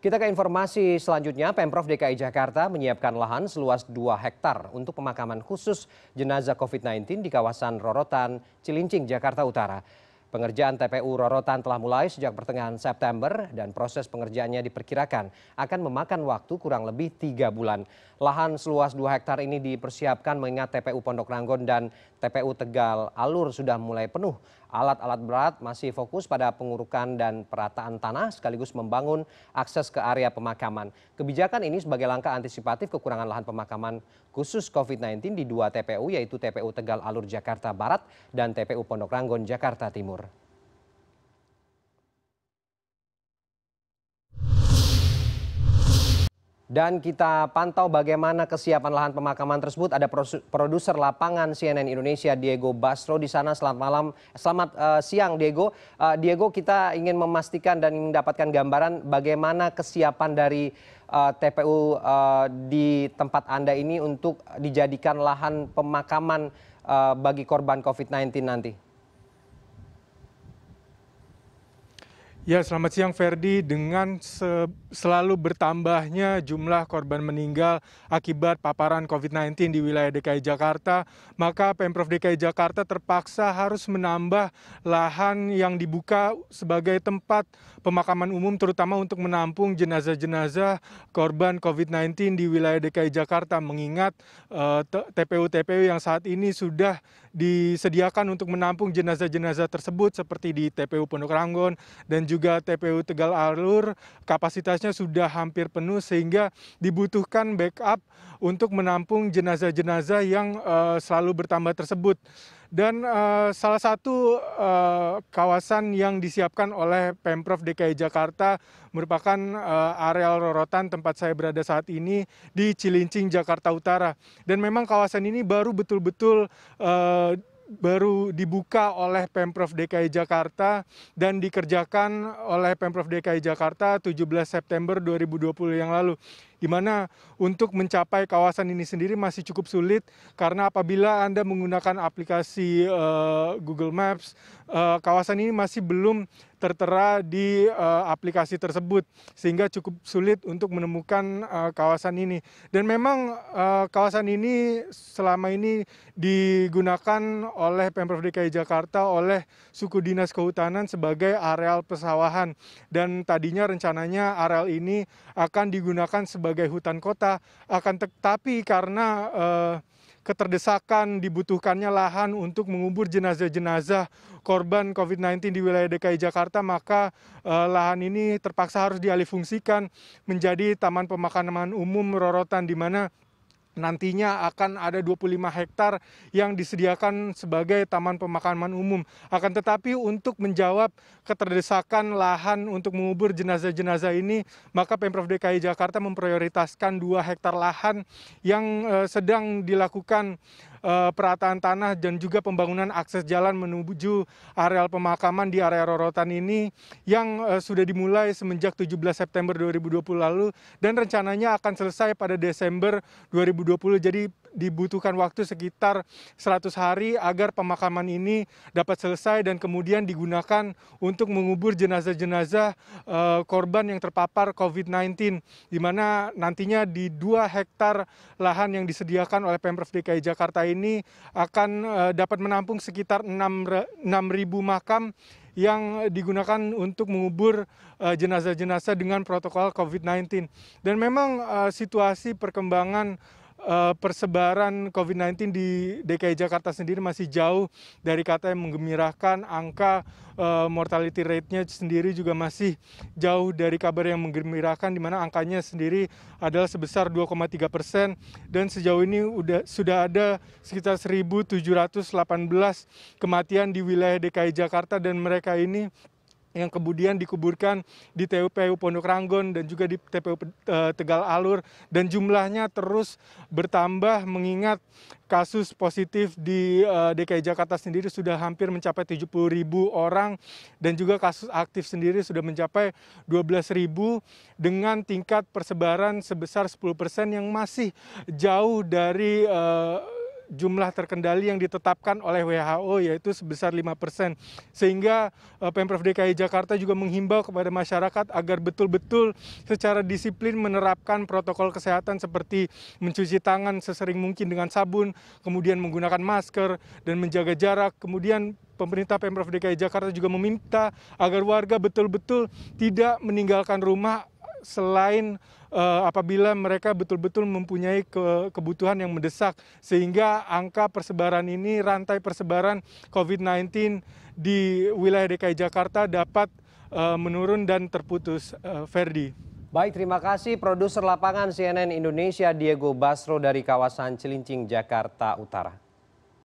Kita ke informasi selanjutnya, Pemprov DKI Jakarta menyiapkan lahan seluas 2 hektar untuk pemakaman khusus jenazah COVID-19 di kawasan Rorotan, Cilincing, Jakarta Utara. Pengerjaan TPU Rorotan telah mulai sejak pertengahan September dan proses pengerjaannya diperkirakan akan memakan waktu kurang lebih tiga bulan. Lahan seluas 2 hektar ini dipersiapkan mengingat TPU Pondok Ranggon dan TPU Tegal Alur sudah mulai penuh Alat-alat berat masih fokus pada pengurukan dan perataan tanah sekaligus membangun akses ke area pemakaman. Kebijakan ini sebagai langkah antisipatif kekurangan lahan pemakaman khusus COVID-19 di dua TPU yaitu TPU Tegal Alur Jakarta Barat dan TPU Pondok Ranggon Jakarta Timur. Dan kita pantau bagaimana kesiapan lahan pemakaman tersebut. Ada produser lapangan CNN Indonesia Diego Basro di sana. Selamat malam, selamat uh, siang Diego. Uh, Diego, kita ingin memastikan dan mendapatkan gambaran bagaimana kesiapan dari uh, eh, TPU uh, di tempat Anda ini untuk dijadikan lahan pemakaman uh, bagi korban COVID-19 nanti. Ya, selamat siang Ferdi. Dengan se selalu bertambahnya jumlah korban meninggal akibat paparan COVID-19 di wilayah DKI Jakarta, maka Pemprov DKI Jakarta terpaksa harus menambah lahan yang dibuka sebagai tempat pemakaman umum terutama untuk menampung jenazah-jenazah korban COVID-19 di wilayah DKI Jakarta mengingat eh, TPU-TPU uh, yang saat ini sudah disediakan untuk menampung jenazah-jenazah tersebut seperti di TPU Pondok Ranggon dan juga juga tpu tegal alur kapasitasnya sudah hampir penuh sehingga dibutuhkan backup untuk menampung jenazah-jenazah yang uh, selalu bertambah tersebut. Dan uh, salah satu uh, kawasan yang disiapkan oleh Pemprov DKI Jakarta merupakan uh, areal rorotan tempat saya berada saat ini di Cilincing, Jakarta Utara. Dan memang kawasan ini baru betul-betul uh, baru dibuka oleh Pemprov DKI Jakarta dan dikerjakan oleh Pemprov DKI Jakarta 17 September 2020 yang lalu di mana untuk mencapai kawasan ini sendiri masih cukup sulit karena apabila Anda menggunakan aplikasi uh, Google Maps, uh, kawasan ini masih belum tertera di uh, aplikasi tersebut sehingga cukup sulit untuk menemukan uh, kawasan ini. Dan memang uh, kawasan ini selama ini digunakan oleh Pemprov DKI Jakarta oleh suku dinas kehutanan sebagai areal pesawahan dan tadinya rencananya areal ini akan digunakan sebagai sebagai hutan kota akan tetapi karena eh, keterdesakan dibutuhkannya lahan untuk mengubur jenazah jenazah korban covid 19 di wilayah dki jakarta maka eh, lahan ini terpaksa harus dialihfungsikan menjadi taman pemakaman umum rorotan di mana nantinya akan ada 25 hektar yang disediakan sebagai taman pemakaman umum. Akan tetapi untuk menjawab keterdesakan lahan untuk mengubur jenazah-jenazah ini, maka Pemprov DKI Jakarta memprioritaskan dua hektar lahan yang eh, sedang dilakukan Eh, perataan tanah dan juga pembangunan akses jalan menuju areal pemakaman di area rorotan ini yang eh, sudah dimulai semenjak tujuh belas september dua ribu dua puluh lalu dan rencananya akan selesai pada desember dua ribu dua puluh dibutuhkan waktu sekitar 100 hari agar pemakaman ini dapat selesai dan kemudian digunakan untuk mengubur jenazah jenazah korban yang terpapar covid 19 di mana nantinya di dua hektar lahan yang disediakan oleh pemprov dki jakarta ini akan eh, dapat menampung sekitar 6.000 makam yang digunakan untuk mengubur eh, jenazah-jenazah dengan protokol COVID-19. Dan memang eh, situasi perkembangan Eh, persebaran covid 19 di dki jakarta sendiri masih jauh dari kata yang menggemirahkan. angka eh, mortality rate-nya sendiri juga masih jauh dari kabar yang menggemirahkan. di mana angkanya sendiri adalah sebesar 2,3 persen dan sejauh ini udah, sudah ada sekitar 1.718 kematian di wilayah DKI Jakarta dan mereka ini yang kemudian dikuburkan di tpu pondok ranggon dan juga di tpu eh, tegal alur dan jumlahnya terus bertambah mengingat kasus positif di eh, DKI Jakarta sendiri sudah hampir mencapai puluh ribu orang dan juga kasus aktif sendiri sudah mencapai belas ribu dengan tingkat persebaran sebesar 10 persen yang masih jauh dari eh, jumlah terkendali yang ditetapkan oleh WHO yaitu sebesar 5 persen. Sehingga eh, Pemprov DKI Jakarta juga menghimbau kepada masyarakat agar betul-betul secara disiplin menerapkan protokol kesehatan seperti mencuci tangan sesering mungkin dengan sabun, kemudian menggunakan masker dan menjaga jarak, kemudian pemerintah Pemprov DKI Jakarta juga meminta agar warga betul-betul tidak meninggalkan rumah selain eh, apabila mereka betul betul mempunyai kebutuhan yang mendesak sehingga angka persebaran ini rantai persebaran covid 19 di wilayah DKI Jakarta dapat eh, menurun dan terputus eh, Ferdi. Baik, terima kasih produser lapangan CNN Indonesia Diego Basro dari kawasan Cilincing, Jakarta Utara.